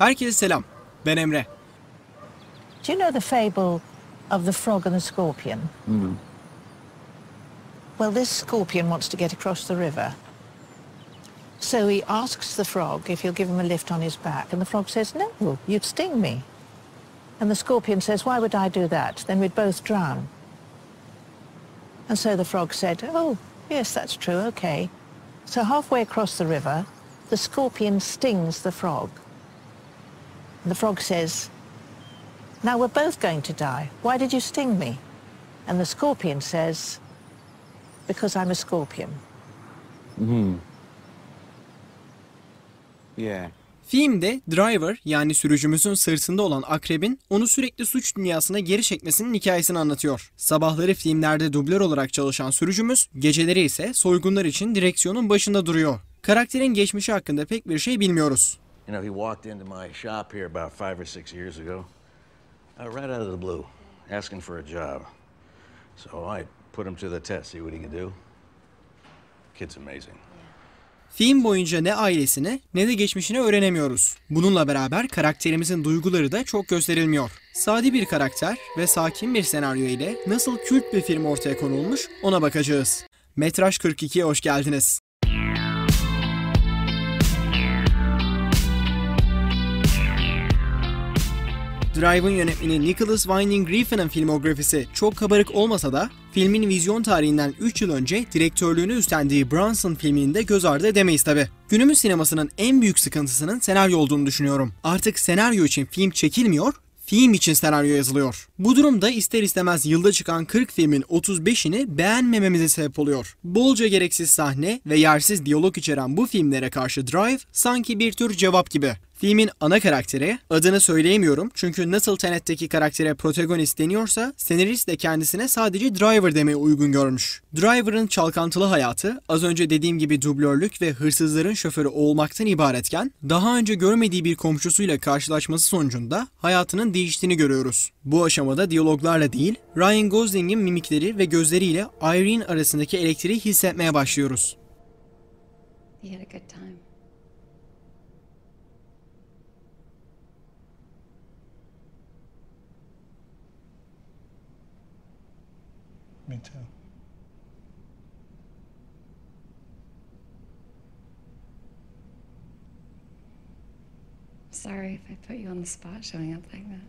Herkese selam. Ben Emre. Do you know the fable of the frog and the scorpion? Hmm. Well, this scorpion wants to get across the river. So he asks the frog if he'll give him a lift on his back, and the frog says, no, you'd sting me. And the scorpion says, why would I do that? Then we'd both drown. And so the frog said, oh, yes, that's true, okay. So halfway across the river, the scorpion stings the frog. The frog says, Now we're both going to die. Why did you sting me? And the scorpion says, Because I'm a scorpion. Hmm. Yeah. Filmde Driver yani sürücümüzün sırtında olan akrebin onu sürekli suç dünyasına geri çekmesinin hikayesini anlatıyor. Sabahları filmlerde dubler olarak çalışan sürücümüz, geceleri ise soygunlar için direksiyonun başında duruyor. Karakterin geçmişi hakkında pek bir şey bilmiyoruz. You know, he walked into my shop here about five or six years ago, uh, right out of the blue, asking for a job. So I put him to the test, see what he can do. Kid's amazing. Film boyunca ne ailesini ne de geçmişini öğrenemiyoruz. Bununla beraber karakterimizin duyguları da çok gösterilmiyor. Sade bir karakter ve sakin bir senaryo ile nasıl kült bir film ortaya konulmuş ona bakacağız. Metraj 42'ye hoş geldiniz. Drive'ın yönetmeni Nicholas Winding Refn'in filmografisi çok kabarık olmasa da filmin vizyon tarihinden 3 yıl önce direktörlüğünü üstlendiği Bronson filminde göz ardı edemeyiz tabi. Günümüz sinemasının en büyük sıkıntısının senaryo olduğunu düşünüyorum. Artık senaryo için film çekilmiyor, film için senaryo yazılıyor. Bu durumda ister istemez yılda çıkan 40 filmin 35'ini beğenmememize sebep oluyor. Bolca gereksiz sahne ve yersiz diyalog içeren bu filmlere karşı Drive sanki bir tür cevap gibi. Filmin ana karakteri, adını söyleyemiyorum çünkü nasıl Tenet'teki karaktere protagonist deniyorsa senarist de kendisine sadece Driver demeyi uygun görmüş. Driver'ın çalkantılı hayatı az önce dediğim gibi dublörlük ve hırsızların şoförü olmaktan ibaretken daha önce görmediği bir komşusuyla karşılaşması sonucunda hayatının değiştiğini görüyoruz. Bu aşamada diyaloglarla değil Ryan Gosling'in mimikleri ve gözleriyle Irene arasındaki elektriği hissetmeye başlıyoruz. He had a good time. Me too. Sorry if I put you on the spot showing up like that.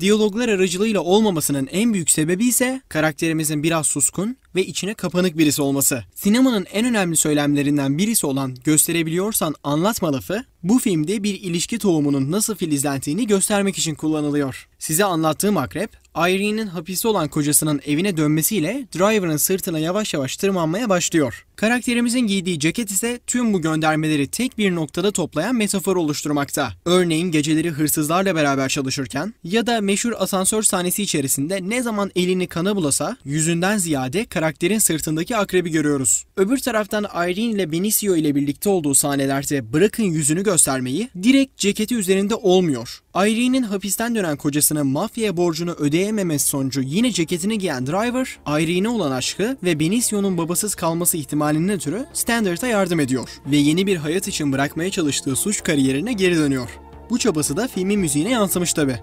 Diyaloglar aracılığıyla olmamasının en büyük sebebi ise karakterimizin biraz suskun ve içine kapanık birisi olması. Sinemanın en önemli söylemlerinden birisi olan gösterebiliyorsan anlatma lafı bu filmde bir ilişki tohumunun nasıl filizlendiğini göstermek için kullanılıyor. Size anlattığım akrep, Irene'in hapiste olan kocasının evine dönmesiyle Driver'ın sırtına yavaş yavaş tırmanmaya başlıyor. Karakterimizin giydiği ceket ise tüm bu göndermeleri tek bir noktada toplayan metafor oluşturmakta. Örneğin geceleri hırsızlarla beraber çalışırken ya da meşhur asansör sahnesi içerisinde ne zaman elini kana bulasa yüzünden ziyade karakterin sırtındaki akrebi görüyoruz. Öbür taraftan Irene ile Benicio ile birlikte olduğu sahnelerde bırakın yüzünü göstermeyi direkt ceketi üzerinde olmuyor. Irene'in hapisten dönen kocasının mafya borcunu ödeyememesi sonucu yine ceketini giyen Driver, Irene'e olan aşkı ve Benicio'nun babasız kalması ihtimali ihtimalinden ötürü Standard'a yardım ediyor ve yeni bir hayat için bırakmaya çalıştığı suç kariyerine geri dönüyor. Bu çabası da filmin müziğine yansımış tabi.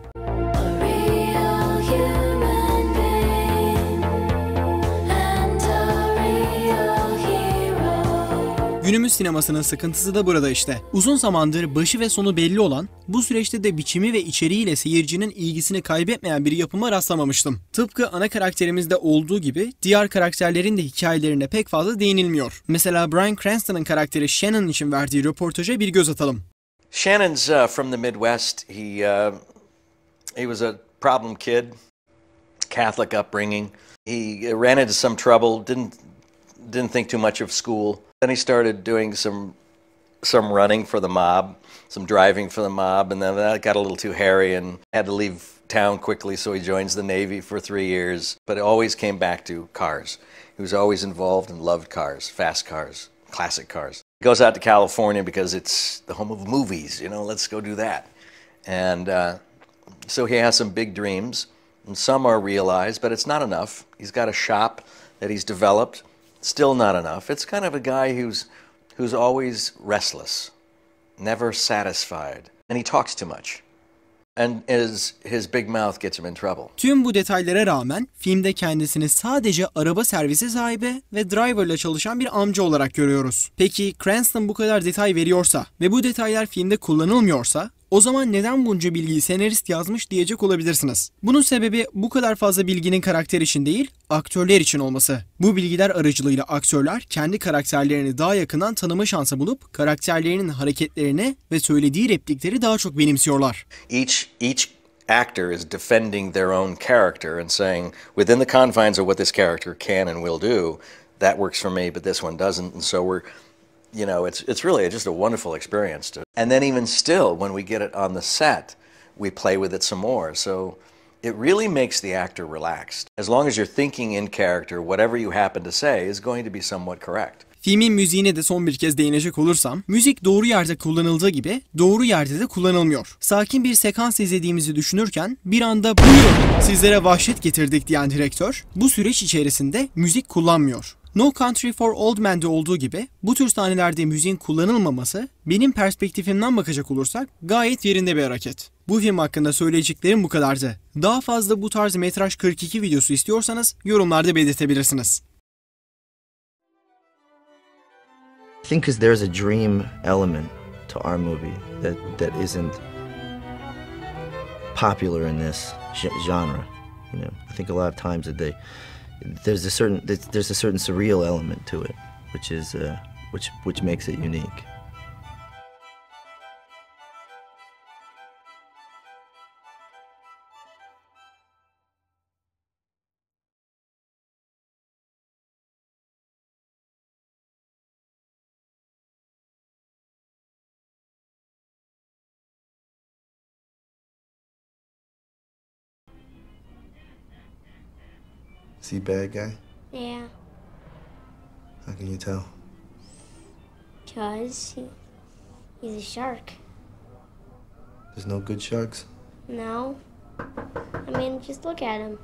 Günümüz sinemasının sıkıntısı da burada işte. Uzun zamandır başı ve sonu belli olan, bu süreçte de biçimi ve içeriğiyle seyircinin ilgisini kaybetmeyen bir yapıma rastlamamıştım. Tıpkı ana karakterimizde olduğu gibi diğer karakterlerin de hikayelerine pek fazla değinilmiyor. Mesela Bryan Cranston'ın karakteri Shannon için verdiği röportaja bir göz atalım. Shannon's uh, from the Midwest. He uh, he was a problem kid, Catholic upbringing. He ran into some trouble, didn't didn't think too much of school. Then he started doing some some running for the mob, some driving for the mob, and then that got a little too hairy and had to leave town quickly, so he joins the Navy for three years, but always came back to cars. He was always involved and loved cars, fast cars, classic cars. He goes out to California because it's the home of movies, you know, let's go do that. And uh, so he has some big dreams, and some are realized, but it's not enough. He's got a shop that he's developed still not enough. It's kind of a guy who's, who's always restless, never satisfied, and he talks too much. And his, his big mouth gets him in trouble. Tüm bu detaylara rağmen filmde kendisini sadece araba servisi sahibi ve driverla çalışan bir amca olarak görüyoruz. Peki Cranston bu kadar detay veriyorsa ve bu detaylar filmde kullanılmıyorsa o zaman neden bunca bilgiyi senarist yazmış diyecek olabilirsiniz. Bunun sebebi bu kadar fazla bilginin karakter için değil, aktörler için olması. Bu bilgiler aracılığıyla aktörler kendi karakterlerini daha yakından tanıma şansı bulup karakterlerinin hareketlerine ve söylediği replikleri daha çok benimsiyorlar. Each each actor is defending their own character and saying within the confines of what this character can and will do, that works for me but this one doesn't and so we're you know, it's, it's really just a wonderful experience. To, and then even still, when we get it on the set, we play with it some more. So it really makes the actor relaxed. As long as you're thinking in character, whatever you happen to say is going to be somewhat correct. Filmin müziğine de son bir kez değinecek olursam, müzik doğru yerde kullanıldığı gibi doğru yerde de kullanılmıyor. Sakin bir sekans izlediğimizi düşünürken bir anda buyurun sizlere vahşet getirdik diyen direktör bu süreç içerisinde müzik kullanmıyor. No Country for Old Men'de olduğu gibi bu tür sahnelerde müziğin kullanılmaması benim perspektifimden bakacak olursak gayet yerinde bir hareket. Bu film hakkında söyleyeceklerim bu kadardı. Daha fazla bu tarz metraj 42 videosu istiyorsanız yorumlarda belirtebilirsiniz. I think cause there's a dream element to our movie that that isn't popular in this genre. You know, I think a lot of times that they there's a certain there's a certain surreal element to it, which is uh, which which makes it unique. he bad guy? Yeah. How can you tell? Because he, he's a shark. There's no good sharks? No. I mean, just look at him.